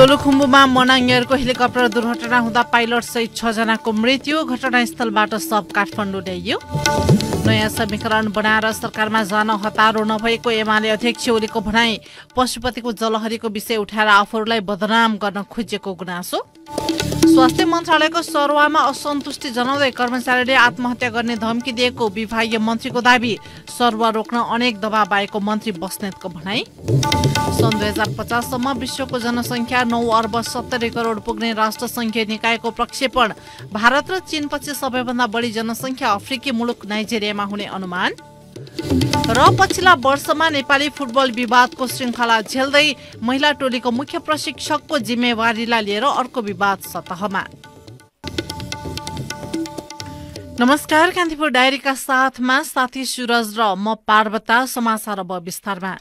Zorlu kum. मा Manang एयरको helicopter दुर्घटना हुँदा पाइलट सहित छजनाको मृत्यु घटनास्थलबाट सब काठमाडौँ ल्याइयो नयाँ समीकरण बनाएर सरकारमा जान हतारो नभएको एमाले अध्यक्ष ओलीको भनाई पशुपतिको जलहरीको विषय उठाएर आफूहरूलाई बदनाम गर्न खोजिएको गुनासो स्वास्थ्य मन्त्रालयको सरुवामा असन्तुष्टि जनाउँदै कर्मचारीले आत्महत्या गर्ने धम्की दिएको विभागीय मन्त्रीको दावी सरुवा रोक्न अनेक दबाब आएको मन्त्री बस्नेतको भनाई सन् दुई हजार पचाससम्म विश्वको जनसङ्ख्या नौ अर्ब सत्तरी करोड पुग्ने राष्ट्रसङ्घीय निकायको प्रक्षेपण भारत र चीनपछि सबैभन्दा बढी जनसंख्या अफ्रिकी मुलुक नाइजेरियामा हुने अनुमान र पछिल्ला वर्षमा नेपाली फुटबल विवादको श्रृङ्खला झेल्दै महिला टोलीको मुख्य प्रशिक्षकको जिम्मेवारीलाई लिएर अर्को विवाद सतहमा नमस्कार कान्तिपुर डायरीका साथमा साथी सुरज र म पार्वता समाचार अब विस्तारमा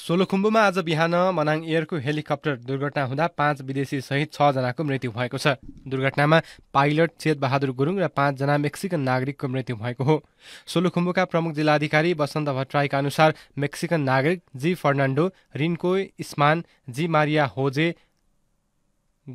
सोलुखुम्बुमा आज बिहान मनाङ एयरको हेलिकप्टर दुर्घटना हुँदा पाँच विदेशी सहित छजनाको मृत्यु भएको छ दुर्घटनामा पाइलट चेतबहादुर गुरुङ र पाँचजना मेक्सिकन नागरिकको मृत्यु भएको हो सोलुखुम्बुका प्रमुख जिल्लाधिकारी वसन्त भट्टराईका अनुसार मेक्सिकन नागरिक जी फर्नान्डो रिन्को इस्मान जी Maria Jose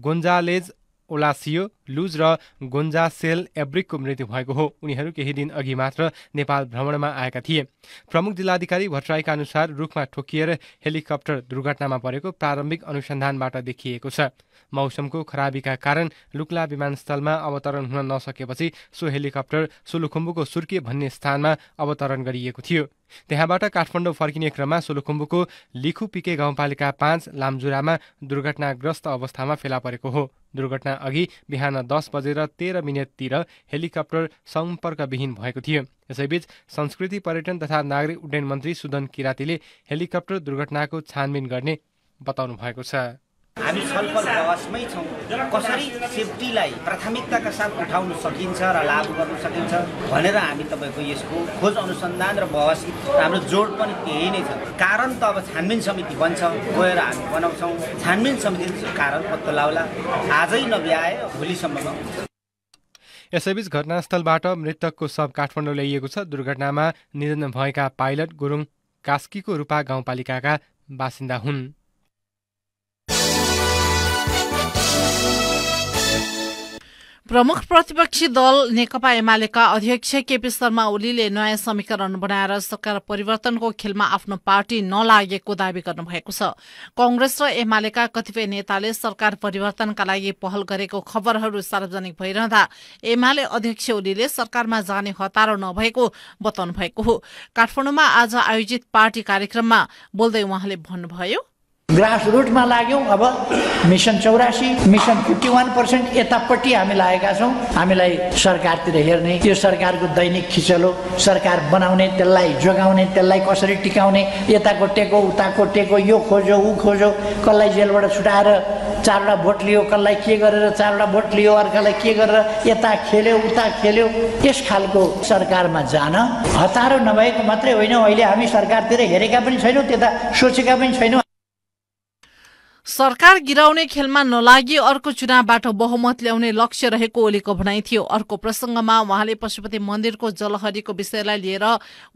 Gonzalez Olacio Luz र गोन्जासेल एब्रिकको मृत्यु भएको हो उनीहरू केही दिन अघि मात्र नेपाल भ्रमणमा आएका थिए प्रमुख जिल्लाधिकारी भट्टराईका अनुसार रुखमा ठोकिएर हेलिकप्टर दुर्घटनामा परेको प्रारम्भिक अनुसन्धानबाट देखिएको छ मौसमको खराबीका कारण लुक्ला विमानस्थलमा अवतरण हुन नसकेपछि सो हेलिकप्टर सोलुखुम्बुको सुर्के भन्ने स्थानमा अवतरण गरिएको थियो त्यहाँबाट काठमाडौँ फर्किने क्रममा सोलुखुम्बुको लिखुपिके गाउँपालिका पाँच लामजुरामा दुर्घटनाग्रस्त अवस्थामा फेला परेको हो दुर्घटना अघि बिहान बिहान दस बजेर तेह्र मिनटतिर हेलिकप्टर सम्पर्कविहीन भएको थियो यसैबीच संस्कृति पर्यटन तथा नागरिक उड्डयन मन्त्री सुदन किरातीले हेलिकप्टर दुर्घटनाको छानबिन गर्ने बताउनु भएको छ हामी छलफल प्रवासमै छौँ कसरी सेफ्टीलाई प्राथमिकताका साथ उठाउन सकिन्छ र लागू गर्न सकिन्छ भनेर हामी तपाईँको यसको खोज अनुसन्धान र बहस हाम्रो जोड पनि त्यही नै छ कारण त अब छानबिन समिति बन्छ गएर हामी बनाउँछौँ छानबिन समिति कारण पत्तो लाउला आजै नभ्याए भोलिसम्ममा यसैबीच घटनास्थलबाट मृतकको शव काठमाडौँ ल्याइएको छ दुर्घटनामा निधन भएका पाइलट गुरुङ कास्कीको रूपा गाउँपालिकाका बासिन्दा हुन् प्रमुख प्रतिपक्षी दल नेकपा एमालेका अध्यक्ष केपी शर्मा ओलीले नयाँ समीकरण बनाएर सरकार परिवर्तनको खेलमा आफ्नो पार्टी नलागेको दावी गर्नुभएको छ कंग्रेस र एमालेका कतिपय नेताले सरकार परिवर्तनका लागि पहल गरेको खबरहरू सार्वजनिक भइरहँदा एमाले अध्यक्ष ओलीले सरकारमा जाने हतारो नभएको बताउनु भएको हो काठमाडौँमा आज आयोजित पार्टी कार्यक्रममा बोल्दै उहाँले भन्नुभयो ग्रास रुटमा लाग्यौँ अब मिसन चौरासी मिसन फिफ्टी वान पर्सेन्ट यतापट्टि हामी लागेका छौँ हामीलाई सरकारतिर हेर्ने त्यो सरकारको दैनिक खिचलो सरकार बनाउने त्यसलाई जोगाउने त्यसलाई कसरी टिकाउने यताको टेको उताको टेको यो खोजो ऊ खोजो कसलाई जेलबाट छुटाएर चारवटा भोट लियो कसलाई के गरेर चारवटा भोट लियो अर्कालाई के गरेर यता खेल्यो उता खेल्यो त्यस खालको सरकारमा जान हतारो नभएको मात्रै होइन अहिले हामी सरकारतिर हेरेका पनि छैनौँ त्यता सोचेका पनि छैनौँ सरकार गिराउने खेलमा नलागी अर्को चुनावबाट बहुमत ल्याउने लक्ष्य रहेको ओलीको भनाइ थियो अर्को प्रसंगमा उहाँले पशुपति मन्दिरको जलहरीको विषयलाई लिएर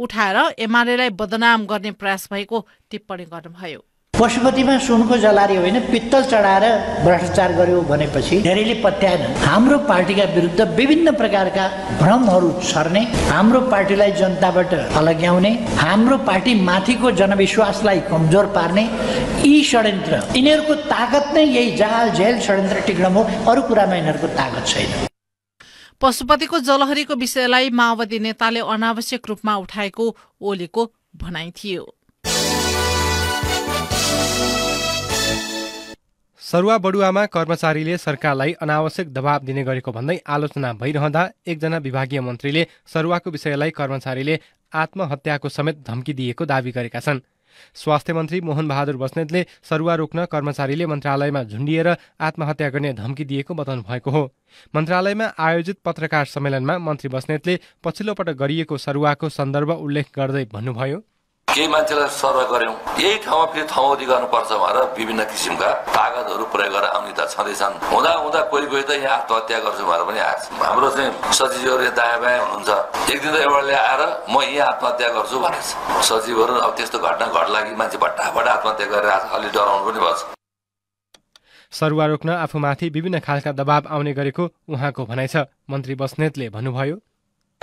उठाएर एमालेलाई बदनाम गर्ने प्रयास भएको टिप्पणी गर्नुभयो पशुपतिमा सुनको जलारी होइन पित्तल चढाएर भ्रष्टाचार गर्यो भनेपछि धेरैले पत्याएन हाम्रो पार्टीका विरुद्ध विभिन्न प्रकारका भ्रमहरू छर्ने हाम्रो पार्टीलाई जनताबाट अलग्याउने हाम्रो पार्टी माथिको जनविश्वासलाई कमजोर पार्ने यी षड्यन्त्र यिनीहरूको तागत नै यही जाल झेल षड्यन्त्र टिक्न हो अरू कुरामा यिनीहरूको तागत छैन पशुपतिको जलहरीको विषयलाई माओवादी नेताले अनावश्यक रूपमा उठाएको ओलीको भनाइ थियो सरुवा बडुवामा कर्मचारीले सरकारलाई अनावश्यक दबाव दिने गरेको भन्दै आलोचना भइरहँदा एकजना विभागीय मन्त्रीले सरुवाको विषयलाई कर्मचारीले आत्महत्याको समेत धम्की दिएको दावी गरेका छन् स्वास्थ्य मन्त्री मोहन बहादुर बस्नेतले सरुवा रोक्न कर्मचारीले मन्त्रालयमा झुन्डिएर आत्महत्या गर्ने धम्की दिएको बताउनु भएको हो मन्त्रालयमा आयोजित पत्रकार सम्मेलनमा मन्त्री बस्नेतले पछिल्लो पटक गरिएको सरुवाको सन्दर्भ उल्लेख गर्दै भन्नुभयो केही मान्छेलाई सर्व गऱ्यौँ यही ठाउँमा फेरि ठाउँदी गर्नुपर्छ भनेर विभिन्न किसिमका तागतहरू प्रयोग गरेर आउने त छँदैछन् हुँदा हुँदा कोही कोही त यहाँ आत्महत्या गर्छु भनेर पनि आएको छ हाम्रो चाहिँ यहाँ दायाँ बायाँ हुनुहुन्छ एक दिन त एउटाले आएर म यहाँ आत्महत्या गर्छु भनेको छ सचिवहरू अब त्यस्तो घटना घट्ला कि मान्छे भट्टाभट आत्महत्या गरेर अलि डराउनु पनि भएछ सरुवा रोक्न आफूमाथि विभिन्न खालका दबाब आउने गरेको उहाँको भनाइ छ मन्त्री बस्नेतले भन्नुभयो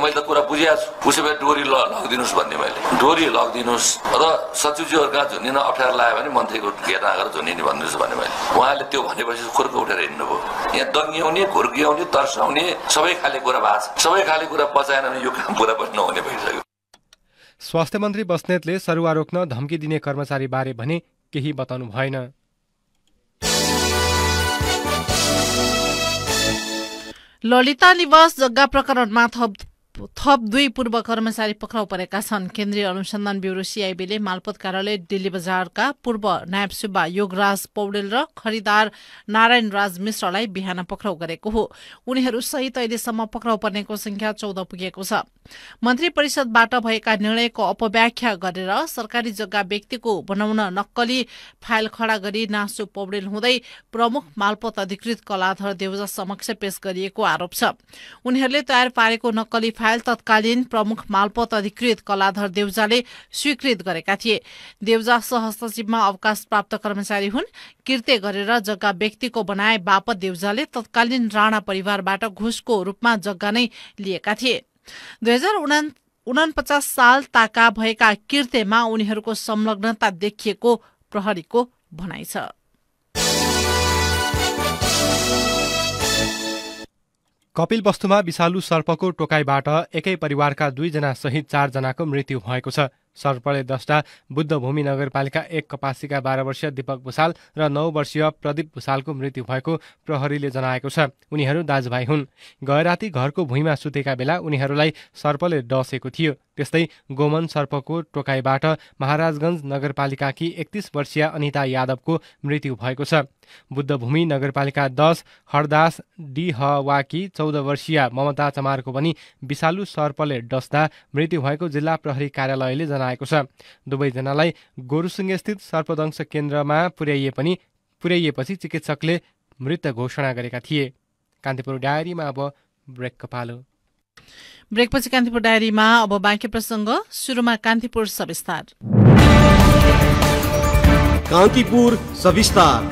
मैले त पुगेको छु उसो भए डोरी ल लगिदिनुहोस् भन्ने मैले डोरी लगिदिनुहोस् र सचिवजीहरूका झुनिन अप्ठ्यारो लगायो भने मन्त्रीको घेरा आएर झुनिने भनिदिनुहोस् भने मैले उहाँले त्यो भनेपछि खुर्क उठेर हिँड्नुभयो यहाँ दङ्ग्याउने घुर्क्याउने तर्साउने सबै खाले कुरा भएको छ सबै खाले कुरा पचाएन भने यो काम पुरा पनि नहुने भइसक्यो स्वास्थ्य मन्त्री बस्नेतले सरुवा रोक्न धम्की दिने कर्मचारी बारे भने केही बताउनु भएन ललिता निवास जग्गा प्रकरणमा थप थप दुई पूर्व कर्मचारी पक्राउ परेका छन् केन्द्रीय अनुसन्धान ब्युरो सिआइबीले मालपत कार्यालय दिल्ली बजारका पूर्व नायब सुब्बा योगराज पौडेल र खरिदार नारायण राज मिश्रलाई बिहान पक्राउ गरेको हो उनीहरूसहित अहिलेसम्म पक्राउ पर्नेको संख्या चौध पुगेको छ मन्त्री परिषदबाट भएका निर्णयको अपव्याख्या गरेर सरकारी जग्गा व्यक्तिको बनाउन नक्कली फाइल खडा गरी नासु पौडेल हुँदै प्रमुख मालपत अधिकृत कलाधर देवजा समक्ष पेश गरिएको आरोप छ उनीहरूले तयार पारेको नक्कली फाइल घायल तत्कालीन प्रमुख मालपत अधिकृत कलाधर देउजाले स्वीकृत गरेका थिए देउजा सहसचिवमा अवकाश प्राप्त कर्मचारी हुन् कृत्य गरेर जग्गा व्यक्तिको बनाए बापत देउजाले तत्कालीन राणा परिवारबाट घुसको रूपमा जग्गा नै लिएका थिए दुई उनापचास साल ताका भएका कृत्यमा उनीहरूको संलग्नता देखिएको प्रहरीको भनाइ छ कपिल वस्तुमा विषालु सर्पको टोकाइबाट एकै परिवारका दुईजना सहित चारजनाको मृत्यु भएको छ सर्पले दस्टा बुद्धभूमि नगरपालिका एक कपासीका बाह्र वर्षीय दीपक भूषाल र नौ वर्षीय प्रदीप भूषालको मृत्यु भएको प्रहरीले जनाएको छ उनीहरू दाजुभाइ हुन् गएराती घरको भुइँमा सुतेका बेला उनीहरूलाई सर्पले डसेको थियो त्यस्तै गोमन सर्पको टोकाइबाट महाराजगञ्ज नगरपालिकाकी एकतिस वर्षीय अनिता यादवको मृत्यु भएको छ बुद्धभूमि नगरपालिका दस हरदास डिहवाकी चौध वर्षीय ममता चमारको पनि विषालु सर्पले डस्दा मृत्यु भएको जिल्ला प्रहरी कार्यालयले जनाएको छ दुवैजनालाई स्थित सर्पदंश केन्द्रमा पुर्याइए पनि पुर्याइएपछि चिकित्सकले मृत घोषणा गरेका थिए कान्तिपुर डायरीमा अब ब्रेक कपालो ब्रेकपछि कान्तिपुर डायरीमा अब बाँकी प्रसङ्ग सुरुमा कान्तिपुर सविस्तार कान्तिपुर सविस्तार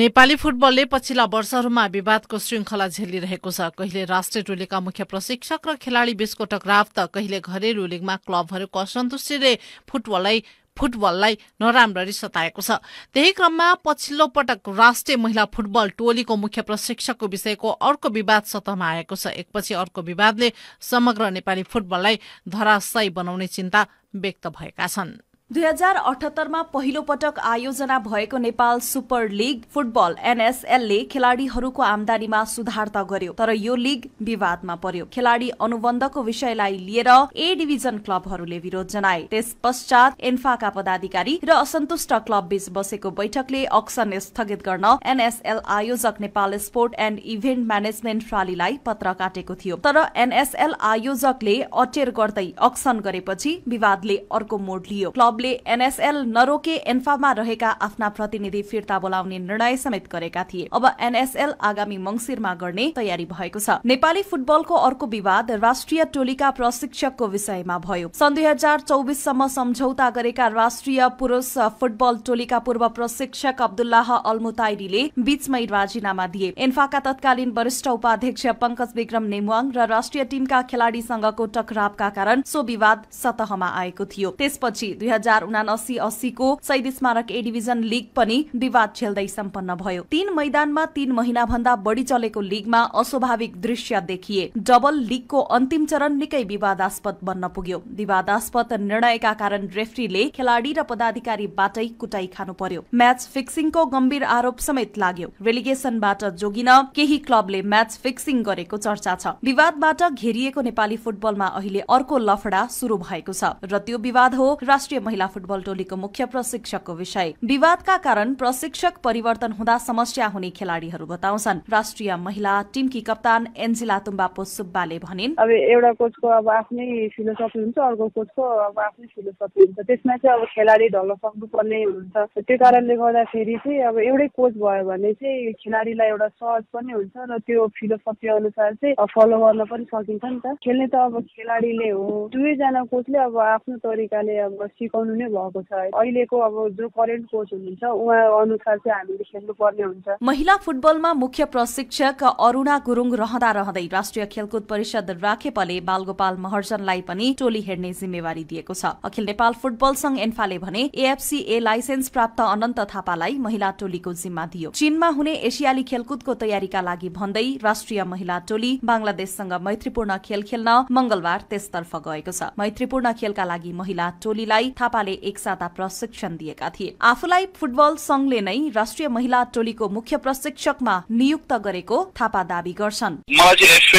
नेपाली फुटबलले पछिल्ला वर्षहरूमा विवादको श्रृङ्खला झेलिरहेको छ कहिले राष्ट्रिय टोलीका मुख्य प्रशिक्षक र खेलाड़ी बीचको टकराव त कहिले घरेलु लिगमा क्लबहरूको असन्तुष्टिले फुटबललाई फुटबललाई नराम्ररी सताएको छ त्यही क्रममा पछिल्लो पटक राष्ट्रिय महिला फुटबल टोलीको मुख्य प्रशिक्षकको विषयको अर्को विवाद सतहमा आएको छ एकपछि अर्को विवादले समग्र नेपाली फुटबललाई धराशयी बनाउने चिन्ता व्यक्त भएका छनृ दुई हजार अठहत्तरमा पहिलो पटक आयोजना भएको नेपाल सुपर लिग फुटबल एनएसएलले खेलाड़ीहरूको आमदानीमा सुधार त गर्यो तर यो लिग विवादमा पर्यो खेलाड़ी अनुबन्धको विषयलाई लिएर ए डिभिजन क्लबहरूले विरोध जनाए त्यस पश्चात एन्फाका पदाधिकारी र असन्तुष्ट क्लब बीच बसेको बैठकले अक्सन स्थगित गर्न एनएसएल आयोजक Nepal sport and event management प्रालीलाई पत्र काटेको थियो तर एनएसएल आयोजकले अटेर गर्दै अक्सन गरेपछि विवादले अर्को मोड लियो क्लब क्लबले एनएसएल नरोके एन्फामा रहेका आफ्ना प्रतिनिधि फिर्ता बोलाउने निर्णय समेत गरेका थिए अब एनएसएल आगामी मंगिरमा गर्ने तयारी भएको छ नेपाली फुटबलको अर्को विवाद राष्ट्रिय टोलीका प्रशिक्षकको विषयमा भयो सन् दुई हजार चौबिससम्म सम्झौता गरेका राष्ट्रिय पुरुष फुटबल टोलीका पूर्व प्रशिक्षक अब्दुल्लाह अल्मुताइरीले बीचमै राजीनामा दिए एन्फाका तत्कालीन वरिष्ठ उपाध्यक्ष पंकज विक्रम नेमुवाङ र राष्ट्रिय टिमका खेलाड़ीसँगको टकरावका कारण सो विवाद सतहमा आएको थियो त्यसपछि दुई हजार उनासी अस्सीको शहीद स्मारक ए डिभिजन लिग पनि विवाद छेल्दै सम्पन्न भयो तीन मैदानमा तीन महिनाभन्दा बढी चलेको लिगमा अस्वाभाविक दृश्य देखिए डबल लिगको अन्तिम चरण निकै विवादास्पद बन्न पुग्यो विवादास्पद निर्णयका कारण रेफ्रीले खेलाडी र पदाधिकारीबाटै कुटाई खानु पर्यो म्याच फिक्सिङको गम्भीर आरोप समेत लाग्यो रेलिगेसनबाट जोगिन केही क्लबले म्याच फिक्सिङ गरेको चर्चा छ विवादबाट घेरिएको नेपाली फुटबलमा अहिले अर्को लफडा शुरू भएको छ र त्यो विवाद हो राष्ट्रिय महिला महिला फुटबल टोलीको मुख्य प्रशिक्षकको विषय विवादका कारण प्रशिक्षक परिवर्तन हुँदा समस्या हुने खेलाडीहरू बताउँछन् राष्ट्रिय महिला टिमकी कप्तान एन्जिला तुम्बापो सुब्बाले भनिन् अब एउटा कोचको अब आफ्नै फिलोसफी हुन्छ अर्को कोचको अब आफ्नै फिलोसफी हुन्छ त्यसमा चाहिँ अब खेलाडी ढल्न सक्नुपर्ने हुन्छ त्यो कारणले गर्दाखेरि चाहिँ अब एउटै कोच भयो भने चाहिँ खेलाडीलाई एउटा सहज पनि हुन्छ र त्यो फिलोसफी अनुसार चाहिँ फलो गर्न पनि सकिन्छ नि त खेल्ने त अब खेलाडीले हो दुवैजना कोचले अब आफ्नो तरिकाले अब सिकाउनु बनाउनु नै भएको छ अहिलेको अब जो करेन्ट कोच हुनुहुन्छ उहाँ अनुसार चाहिँ हामीले खेल्नुपर्ने हुन्छ महिला फुटबलमा मुख्य प्रशिक्षक अरुणा गुरुङ रहँदा रहँदै राष्ट्रिय खेलकुद परिषद राखेपले बालगोपाल महर्जनलाई पनि टोली हेर्ने जिम्मेवारी दिएको छ अखिल नेपाल फुटबल संघ एन्फाले भने एएफसी ए लाइसेन्स प्राप्त अनन्त थापालाई महिला टोलीको जिम्मा दियो चीनमा हुने एसियाली खेलकुदको तयारीका लागि भन्दै राष्ट्रिय महिला टोली बंगलादेशसँग मैत्रीपूर्ण खेल खेल्न मंगलबार त्यसतर्फ गएको छ मैत्रीपूर्ण खेलका लागि महिला टोलीलाई थापा थापाले एक साता प्रशिक्षण दिएका थिए आफूलाई फुटबल संघले नै राष्ट्रिय महिला टोलीको मुख्य प्रशिक्षकमा नियुक्त गरेको थापा दावी गर्छन्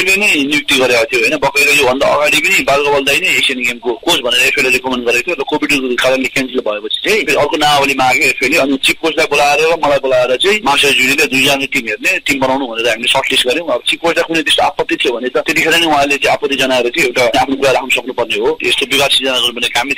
मलाई बोलाएर बनाउनु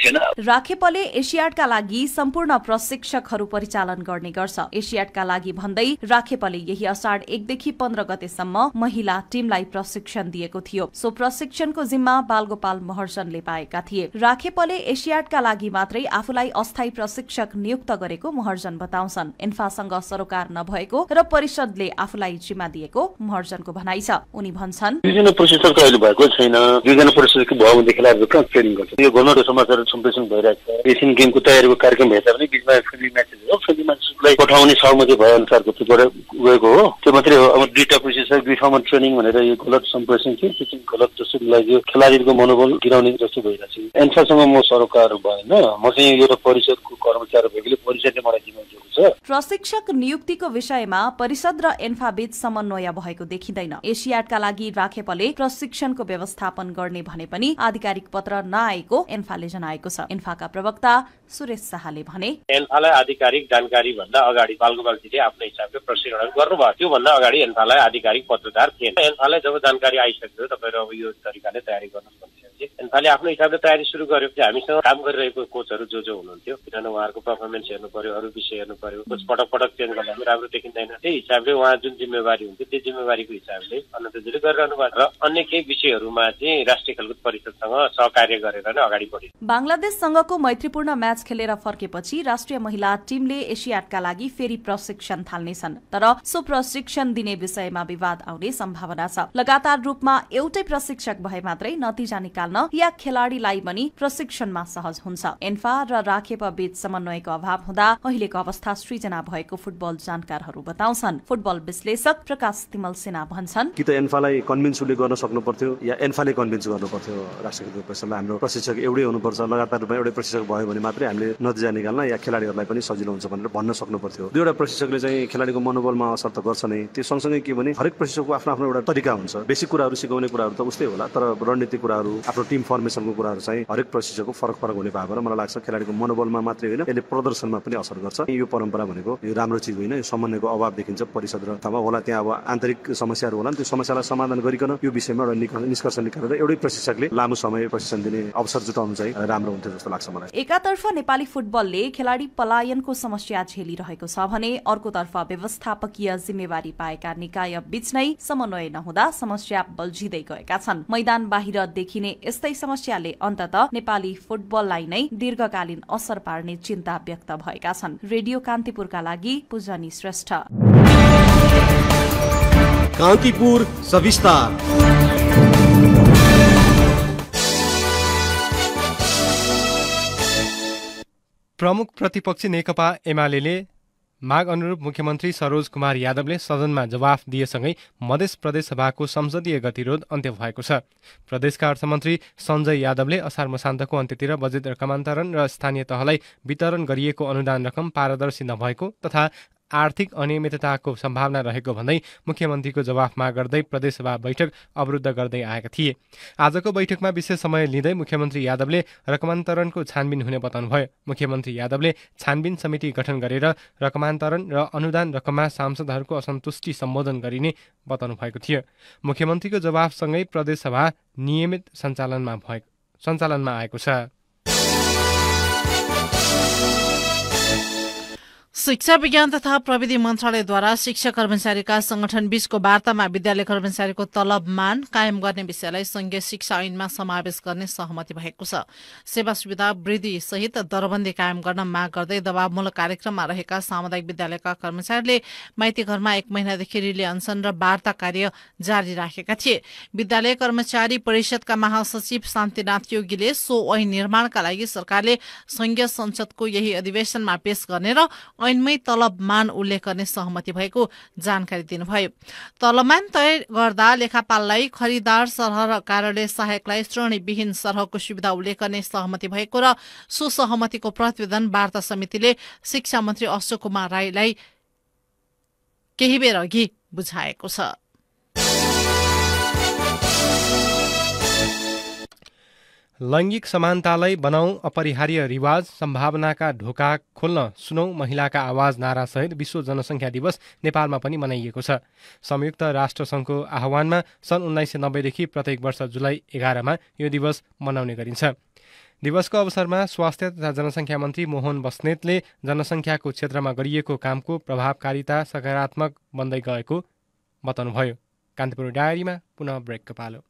थियो भने समूहले एसियाडका लागि सम्पूर्ण प्रशिक्षकहरू परिचालन गर्ने गर्छ एसियाडका लागि भन्दै राखेपले यही असाढ एकदेखि पन्ध्र गतेसम्म महिला टिमलाई प्रशिक्षण दिएको थियो सो प्रशिक्षणको जिम्मा बालगोपाल महर्जनले पाएका थिए राखेपले एसियाडका लागि मात्रै आफूलाई अस्थायी प्रशिक्षक नियुक्त गरेको महर्जन बताउँछन् इन्फासँग सरोकार नभएको र परिषदले आफूलाई जिम्मा दिएको महर्जनको भनाइ छ उनी भन्छन् प्रशिक्षक अहिले भएको छैन दुईजना प्रशिक्षक भयो भनेदेखिलाई ट्रेनिङ गर्छ यो घोलटो समाचार सम्प्रेषण भइरहेको छ एसियन गेमको तयारीको कार्यक्रम हेर्दा पनि बिचमा फिल्मी म्याचेस हो फिल्मी म्याचेसलाई पठाउने सहमति भए अनुसारको त्योबाट गएको हो त्यो मात्रै हो अब दुईवटा कोसिस छ दुई ठाउँमा ट्रेनिङ भनेर यो गलत सम्प्रेषण थियो त्यो चाहिँ गलत जस्तो लाग्यो खेलाडीहरूको मनोबल गिराउने जस्तो भइरहेको छ एन्सरसँग म सरोकार भएन म चाहिँ एउटा परिषदको कर्मचारी भएकोले परिषदले मलाई दिनुहुन्छ हुन्छ प्रशिक्षक नियुक्तिको विषयमा परिषद र एन्फा समन्वय भएको देखिँदैन एसियाडका लागि राखेपले प्रशिक्षणको व्यवस्थापन गर्ने भने पनि आधिकारिक पत्र नआएको एन्फाले जनाएको छ एन्फाका प्रवक्ता सुरेश शाहले भने एन्फालाई आधिकारिक जानकारी भन्दा अगाडि बालगोपालजीले आफ्नो हिसाबले प्रशिक्षण गर्नुभयो त्योभन्दा अगाडि एन्फालाई आधिकारिक पत्रकार थिएन एन्फालाई जब जानकारी आइसक्यो तपाईँहरू अब यो तरिकाले तयारी गर्नुपर्छ कोचले नेपालले आफ्नो हिसाबले तयारी सुरु गरेपछि हामीसँग काम गरिरहेको कोचहरू जो जो हुनुहुन्थ्यो किनभने उहाँहरूको पर्फर्मेन्स हेर्नु पर्यो अरू विषय हेर्नु पर्यो कोच पटक पटक चेन्ज गर्दा पनि राम्रो देखिँदैन त्यही हिसाबले उहाँ जुन जिम्मेवारी हुन्थ्यो त्यो जिम्मेवारीको हिसाबले अनन्तजीले गरिरहनु भएको र अन्य केही विषयहरूमा चाहिँ राष्ट्रिय खेलकुद परिषदसँग सहकार्य गरेर नै अगाडि बढ्यो बङ्गलादेशसँगको मैत्रीपूर्ण म्याच खेलेर फर्केपछि राष्ट्रिय महिला टिमले एसियाडका लागि फेरि प्रशिक्षण थाल्नेछन् तर सो प्रशिक्षण दिने विषयमा विवाद आउने सम्भावना छ लगातार रूपमा एउटै प्रशिक्षक भए मात्रै नतिजा निकाल्नु हाल्न या खेलाडीलाई पनि प्रशिक्षणमा सहज हुन्छ एन्फा र राखेप बीच समन्वयको अभाव हुँदा अहिलेको अवस्था सृजना भएको फुटबल जानकारहरू बताउँछन् फुटबल विश्लेषक प्रकाश तिमल सिन्हा भन्छन् कि त एन्फालाई कन्भिन्स उसले गर्न सक्नु पर्थ्यो या एन्फाले कन्भिन्स गर्नु पर्थ्यो राष्ट्रिय रूपमा हाम्रो प्रशिक्षक एउटै हुनुपर्छ लगातार रूपमा एउटै प्रशिक्षक भयो भने मात्रै हामीले नतिजा निकाल्न या खेलाडीहरूलाई पनि सजिलो हुन्छ भनेर भन्न सक्नु पर्थ्यो दुईवटा प्रशिक्षकले चाहिँ खेलाडीको मनोबलमा असर त गर्छ नै त्यो सँगसँगै के भने हरेक प्रशिक्षकको आफ्नो आफ्नो एउटा तरिका हुन्छ बेसिक कुराहरू सिकाउने कुराहरू त उस्तै होला तर रणनीति कुराहरू आफ्नो टिम फर्मेसनको कुराहरू चाहिँ हरेक प्रशिक्षकको फरक फरक हुने भएर मलाई लाग्छ खेलाडीको मनोबलमा मात्रै होइन यसले प्रदर्शनमा पनि असर गर्छ यो परम्परा भनेको यो राम्रो चिज होइन यो समन्वयको अभाव देखिन्छ परिषद र अथवा होला त्यहाँ अब आन्तरिक समस्याहरू होला नि त्यो समस्यालाई समाधान गरिकन यो विषयमा एउटा निष्कर्ष निकालेर एउटै प्रशिक्षकले लामो समय प्रशिक्षण दिने अवसर जुटाउनु चाहिँ राम्रो हुन्थ्यो जस्तो लाग्छ मलाई एकातर्फ नेपाली फुटबलले खेलाडी पलायनको समस्या झेलिरहेको छ भने अर्कोतर्फ व्यवस्थापकीय जिम्मेवारी पाएका निकाय बीच नै समन्वय नहुँदा समस्या बल्झिँदै गएका छन् मैदान बाहिर देखिने यस्तै समस्याले अन्तत नेपाली फुटबललाई नै दीर्घकालीन असर पार्ने चिन्ता व्यक्त भएका छन् रेडियो कान्तिपुरका लागि पूजनी श्रेष्ठ कान्तिपुर सविस्तार प्रमुख प्रतिपक्षी नेकपा एमाले माग अनुरूप मुख्यमन्त्री सरोज कुमार यादवले सदनमा जवाफ दिएसँगै मधेस प्रदेशसभाको संसदीय गतिरोध अन्त्य भएको छ प्रदेशका अर्थमन्त्री सञ्जय यादवले असार मसान्तको अन्त्यतिर बजेट रकमान्तरण र स्थानीय तहलाई वितरण गरिएको अनुदान रकम पारदर्शी नभएको तथा आर्थिक अनियमितताको सम्भावना रहेको भन्दै मुख्यमन्त्रीको जवाफ माग गर्दै प्रदेशसभा बैठक अवरुद्ध गर्दै आएका थिए आजको बैठकमा विशेष समय लिँदै मुख्यमन्त्री यादवले रकमान्तरणको छानबिन हुने बताउनुभयो मुख्यमन्त्री यादवले छानबिन समिति गठन गरेर रकमान्तरण र अनुदान रकममा सांसदहरूको असन्तुष्टि सम्बोधन गरिने बताउनु भएको थियो मुख्यमन्त्रीको जवाफसँगै प्रदेशसभा नियमित सञ्चालनमा भएको सञ्चालनमा आएको छ शिक्षा विज्ञान तथा प्रविधि मन्त्रालयद्वारा शिक्षक कर्मचारीका संगठन बीचको वार्तामा विद्यालय कर्मचारीको तलब मान कायम गर्ने विषयलाई संघीय शिक्षा ऐनमा समावेश गर्ने सहमति भएको छ सेवा सुविधा वृद्धि सहित दरबन्दी कायम गर्न माग गर्दै दबावमूलक कार्यक्रममा रहेका सामुदायिक विद्यालयका कर्मचारीले माइती घरमा एक महिनादेखि रिले अनसन र वार्ता कार्य जारी राखेका थिए विद्यालय कर्मचारी परिषदका महासचिव शान्तिनाथ योगीले सो ऐन निर्माणका लागि सरकारले संघीय संसदको यही अधिवेशनमा पेश गर्ने र ऐनमै तलबमान उल्लेख गर्ने सहमति भएको जानकारी दिनुभयो तलबमान तय गर्दा लेखापाललाई खरिदार सरह र कार्यालय सहायकलाई श्रेणीविहीन सरहको सुविधा उल्लेख गर्ने सहमति भएको र सो सहमतिको प्रतिवेदन वार्ता समितिले शिक्षा मन्त्री अशोक कुमार राईलाई केही बेर अघि बुझाएको छ लैङ्गिक समानतालाई बनाऊ अपरिहार्य रिवाज सम्भावनाका ढोका खोल्न सुनौ महिलाका आवाज नारासहित विश्व जनसङ्ख्या दिवस नेपालमा पनि मनाइएको छ संयुक्त राष्ट्रसङ्घको आह्वानमा सन् उन्नाइस सय नब्बेदेखि प्रत्येक वर्ष जुलाई एघारमा यो दिवस मनाउने गरिन्छ दिवसको अवसरमा स्वास्थ्य तथा जनसङ्ख्या मन्त्री मोहन बस्नेतले जनसङ्ख्याको क्षेत्रमा गरिएको कामको प्रभावकारिता सकारात्मक बन्दै गएको बताउनुभयो कान्तिपुर डायरीमा पुनः ब्रेकको पालो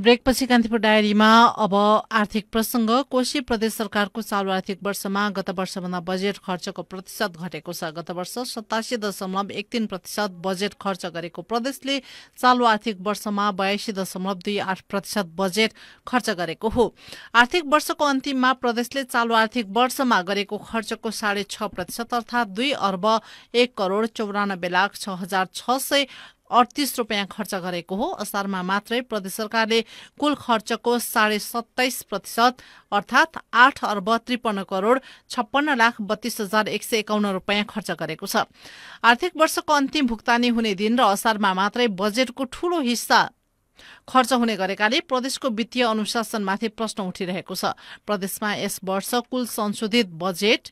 ब्रेकपछि कान्तिपुर डायरीमा अब आर्थिक प्रसंग कोशी प्रदेश सरकारको चालु आर्थिक वर्षमा गत वर्षभन्दा बजेट खर्चको प्रतिशत घटेको छ गत वर्ष सतासी दशमलव एक तीन प्रतिशत बजेट खर्च गरेको प्रदेशले चालू आर्थिक वर्षमा बयासी दशमलव दुई आठ प्रतिशत बजेट खर्च गरेको हो आर्थिक वर्षको अन्तिममा प्रदेशले चालू आर्थिक वर्षमा गरेको खर्चको साढे छ प्रतिशत अर्थात दुई अर्ब एक करोड़ चौरानब्बे लाख छ हजार छ सय अडतिस रुपियाँ खर्च गरेको हो असारमा मात्रै प्रदेश सरकारले कुल खर्चको साढे सत्ताइस प्रतिशत अर्थात् आठ अर्ब त्रिपन्न करोड़ छप्पन्न लाख बत्तीस हजार एक सय एकाउन्न रुपियाँ खर्च गरेको छ आर्थिक वर्षको अन्तिम भुक्तानी हुने दिन र असारमा मात्रै बजेटको ठूलो हिस्सा खर्च हुने गरेकाले प्रदेशको वित्तीय अनुशासनमाथि प्रश्न उठिरहेको छ प्रदेशमा यस वर्ष कुल संशोधित बजेट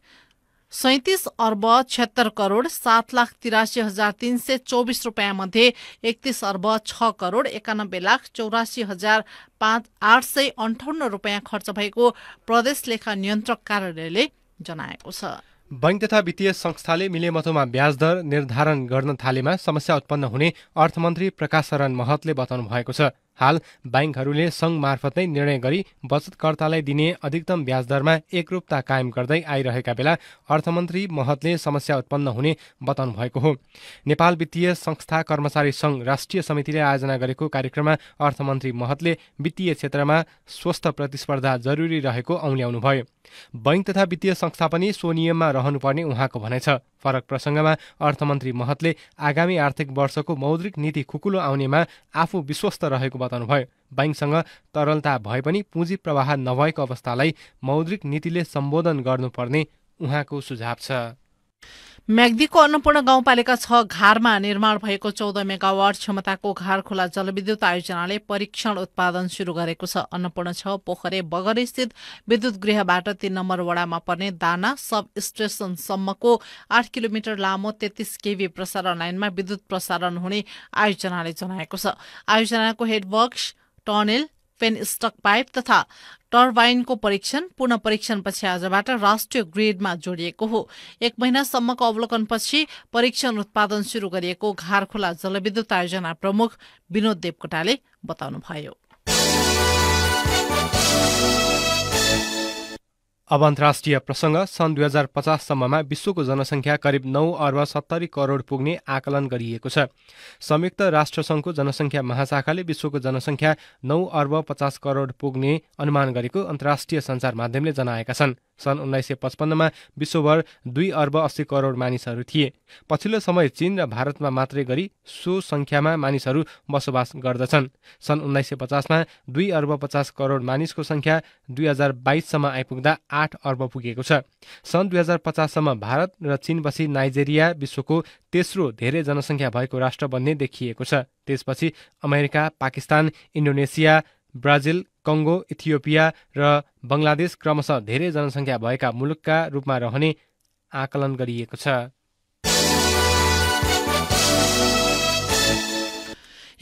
सैतिस अर्ब छत्तर करोड सात लाख तिरासी हजार तीन सय चौबिस रुपियाँ मध्ये एकतिस अर्ब छ करोड एकानब्बे लाख चौरासी हजार पाँच आठ सय अन्ठाउन्न रुपियाँ खर्च भएको प्रदेश लेखा नियन्त्रक कार्यालयले जनाएको छ बैंक तथा वित्तीय संस्थाले मिलेमतोमा ब्याजदर निर्धारण गर्न थालेमा समस्या उत्पन्न हुने अर्थमन्त्री प्रकाश शरण महतले बताउनु भएको छ हाल ब्याङ्कहरूले सङ्घ मार्फत नै निर्णय गरी बचतकर्तालाई दिने अधिकतम ब्याजदरमा एकरूपता कायम गर्दै आइरहेका बेला अर्थमन्त्री महतले समस्या उत्पन्न हुने बताउनु भएको हो नेपाल वित्तीय संस्था कर्मचारी सङ्घ राष्ट्रिय समितिले आयोजना गरेको कार्यक्रममा अर्थमन्त्री महतले वित्तीय क्षेत्रमा स्वस्थ प्रतिस्पर्धा जरुरी रहेको औल्याउनुभयो बैङ्क तथा वित्तीय संस्था पनि सो नियममा रहनुपर्ने उहाँको भनाइ छ फरक प्रसङ्गमा अर्थमन्त्री महतले आगामी आर्थिक वर्षको मौद्रिक नीति खुकुलो आउनेमा आफू विश्वस्त रहेको बताउनुभयो बैङ्कसँग तरलता भए पनि पुँजी प्रवाह नभएको अवस्थालाई मौद्रिक नीतिले सम्बोधन गर्नुपर्ने उहाँको सुझाव छ म्याग्दीको अन्नपूर्ण गाउँपालिका छ घारमा निर्माण भएको चौध मेगावाट क्षमताको घार खोला जलविद्युत आयोजनाले परीक्षण उत्पादन शुरू गरेको छ अन्नपूर्ण छ पोखरे बगर स्थित विद्युत गृहबाट तीन नम्बर वडामा पर्ने दाना सब स्टेशनसम्मको आठ किलोमिटर लामो तेत्तीस केभी प्रसारण लाइनमा विद्युत प्रसारण हुने आयोजनाले जनाएको छ आयोजनाको headworks tunnel penstock pipe तथा टर्बाइनको परीक्षण पुनः परीक्षणपछि आजबाट राष्ट्रिय ग्रिडमा जोडिएको हो एक महिनासम्मको अवलोकनपछि परीक्षण उत्पादन सुरु गरिएको घारखोला जलविद्युत आयोजना प्रमुख विनोद देवकोटाले बताउनुभयो अब अन्तर्राष्ट्रिय प्रसङ्ग सन् दुई हजार पचाससम्ममा विश्वको जनसङ्ख्या करिब नौ अर्ब सत्तरी करोड पुग्ने आकलन गरिएको छ संयुक्त राष्ट्रसङ्घको जनसङ्ख्या महाशाखाले विश्वको जनसङ्ख्या नौ अर्ब पचास करोड पुग्ने अनुमान गरेको अन्तर्राष्ट्रिय सञ्चार माध्यमले जनाएका छन् सन् उन्नाइस सय पचपन्नमा विश्वभर दुई अर्ब अस्सी करोड मानिसहरू थिए पछिल्लो समय चीन र भारतमा मात्रै गरी सो संख्यामा मानिसहरू बसोबास गर्दछन् सन् उन्नाइस सय पचासमा दुई अर्ब पचास करोड मानिसको सङ्ख्या दुई हजार बाइससम्म आइपुग्दा आठ अर्ब पुगेको छ सन् दुई हजार पचाससम्म भारत र चीनपछि नाइजेरिया विश्वको तेस्रो धेरै जनसङ्ख्या भएको राष्ट्र बन्ने देखिएको छ त्यसपछि America Pakistan Indonesia Brazil Congo Ethiopia र बङ्गलादेश क्रमशः धेरै जनसङ्ख्या भएका मुलुकका रूपमा रहने आकलन गरिएको छ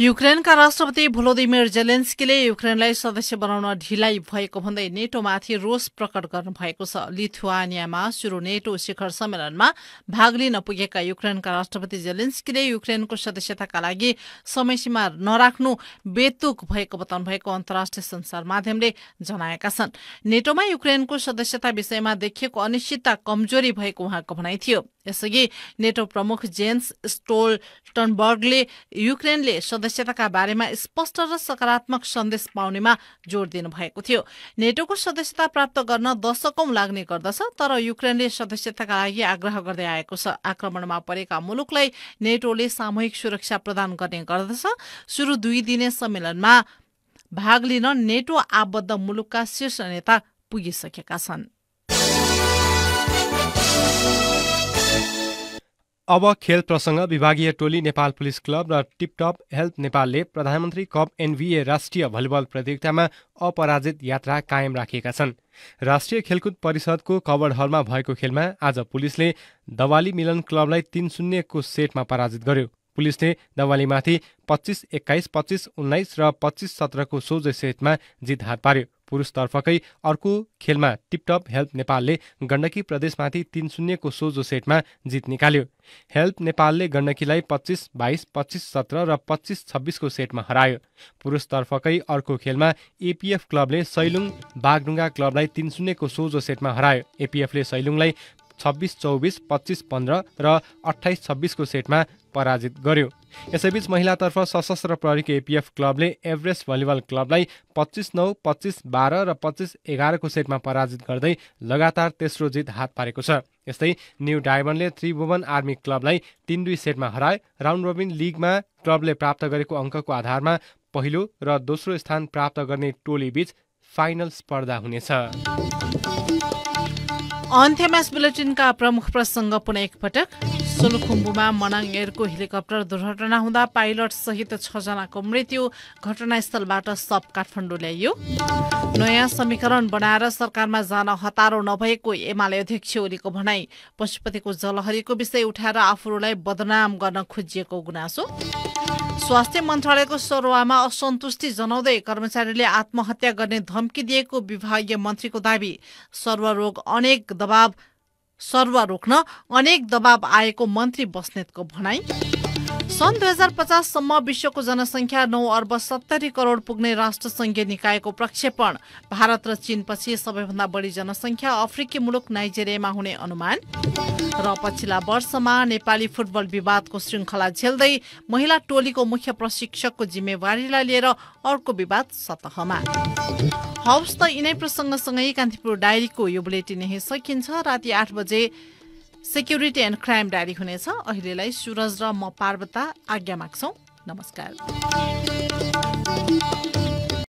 युक्रेनका राष्ट्रपति भोलोदिमिर जेलेन्स्कीले युक्रेनलाई सदस्य बनाउन ढिलाइ भएको भन्दै नेटोमाथि रोष प्रकट गर्नुभएको छ लिथुआनियामा सुरु नेटो शिखर सम्मेलनमा भाग लिन पुगेका युक्रेनका राष्ट्रपति जेलेन्स्कीले युक्रेनको सदस्यताका लागि समयसीमा नराख्नु बेतुक भएको बताउनु भएको अन्तर्राष्ट्रिय संसार माध्यमले जनाएका छन् नेटोमा युक्रेनको सदस्यता विषयमा देखिएको अनिश्चितता कमजोरी भएको उहाँको भनाइ थियो यसअघि नेटो प्रमुख जेन्स स्टोल टनबर्गले युक्रेनले सदस्य सदस्यताका बारेमा स्पष्ट र सकारात्मक सन्देश पाउनेमा जोड दिनुभएको थियो नेटोको सदस्यता प्राप्त गर्न दशकौं लाग्ने गर्दछ तर युक्रेनले सदस्यताका लागि आग्रह गर्दै आएको छ आक्रमणमा परेका मुलुकलाई नेटोले सामूहिक सुरक्षा प्रदान गर्ने गर्दछ सुरु दुई दिने सम्मेलनमा भाग लिन नेटो आबद्ध मुलुकका शीर्ष नेता पुगिसकेका छन् अब खेल प्रसङ्ग विभागीय टोली नेपाल पुलिस क्लब र टिपटप हेल्थ नेपालले प्रधानमन्त्री कप एनबिए राष्ट्रिय भलिबल प्रतियोगितामा अपराजित यात्रा कायम राखेका छन् राष्ट्रिय खेलकुद परिषदको कवर हलमा भएको खेलमा आज पुलिसले दवाली मिलन क्लबलाई तिन शून्यको सेटमा पराजित गर्यो पुलिसले दवालीमाथि पच्चिस एक्काइस पच्चिस उन्नाइस र पच्चिस सत्रको सोझो सेटमा जित हात पार्यो पुरुषतर्फकै अर्को खेलमा टिपटप हेल्प नेपालले गण्डकी प्रदेशमाथि तीन शून्यको सोझो सेटमा जित निकाल्यो हेल्प नेपालले गण्डकीलाई पच्चिस बाइस पच्चिस सत्र र पच्चिस छब्बिसको सेटमा हरायो पुरुषतर्फकै अर्को खेलमा एपिएफ क्लबले सैलुङ बागडुङ्गा क्लबलाई तीन शून्यको सोझो सेटमा हरायो एपिएफले सैलुङलाई छब्बिस चौबिस पच्चिस पन्ध्र र अठाइस छब्बिसको सेटमा पराजित गर्यो यसैबीच महिलातर्फ सशस्त्र प्रहरीको एपिएफ क्लबले एभरेस्ट भलिबल क्लबलाई पच्चिस नौ पच्चिस बाह्र र पच्चिस एघारको सेटमा पराजित गर्दै लगातार तेस्रो जित हात पारेको छ यस्तै न्यू डायमन्डले त्रिभुवन आर्मी क्लबलाई तिन दुई सेटमा हराए राउन्ड रोबिन लिगमा क्लबले प्राप्त गरेको अङ्कको आधारमा पहिलो र दोस्रो स्थान प्राप्त गर्ने टोलीबीच फाइनल स्पर्धा हुनेछ अन्त्यमा बुलेटिनका प्रमुख प्रसङ्ग पुनः एकपटक सोलुखुम्बुमा मनाङ एयरको हेलिकप्टर दुर्घटना हुँदा पाइलट सहित जनाको मृत्यु घटनास्थलबाट सब काठमाडौँ ल्याइयो नयाँ समीकरण बनाएर सरकारमा जान हतारो नभएको एमाले अध्यक्ष ओलीको भनाई पशुपतिको जलहरीको विषय उठाएर आफूलाई बदनाम गर्न खोजिएको गुनासो स्वास्थ्य मन्त्रालयको सरोवामा असन्तुष्टि जनाउँदै कर्मचारीले आत्महत्या गर्ने धम्की दिएको विभागीय मन्त्रीको दावी सर्वरोग अनेक दबाब सर्व रोक्न अनेक दबाब आएको मन्त्री बस्नेतको भनाई सन् दुई हजार पचाससम्म विश्वको जनसङ्ख्या नौ अर्ब सत्तरी करोड पुग्ने राष्ट्रसङ्घीय निकायको प्रक्षेपण भारत र चीनपछि सबैभन्दा बढी जनसङ्ख्या अफ्रिकी मुलुक नाइजेरियामा हुने अनुमान र पछिल्ला वर्षमा नेपाली फुटबल विवादको श्रृङ्खला झेल्दै महिला टोलीको मुख्य प्रशिक्षकको जिम्मेवारीलाई लिएर अर्को विवाद सतहमा हवस् त यिनै प्रसङ्गसँगै कान्तिपुर डायरीको यो बुलेटिन सकिन्छ राति आठ बजे सेक्युरिटी एन्ड क्राइम डायरी हुनेछ अहिलेलाई सुरज र म पार्वता आज्ञा माग्छौ नमस्कार